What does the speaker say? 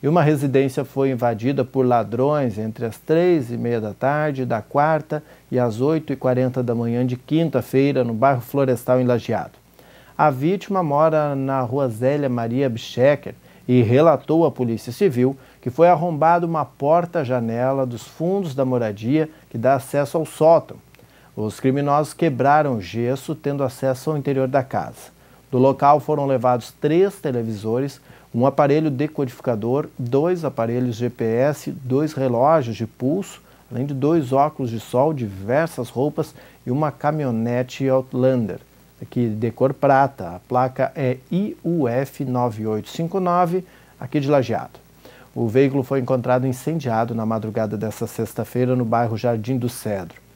E uma residência foi invadida por ladrões entre as três e meia da tarde da quarta e as oito e quarenta da manhã de quinta-feira no bairro Florestal em Lajeado. A vítima mora na rua Zélia Maria Bichecker e relatou à Polícia Civil que foi arrombada uma porta-janela dos fundos da moradia que dá acesso ao sótão. Os criminosos quebraram o gesso, tendo acesso ao interior da casa. Do local foram levados três televisores, um aparelho decodificador, dois aparelhos GPS, dois relógios de pulso, além de dois óculos de sol, diversas roupas e uma caminhonete Outlander, aqui de cor prata. A placa é IUF 9859, aqui de Lajeado. O veículo foi encontrado incendiado na madrugada desta sexta-feira no bairro Jardim do Cedro.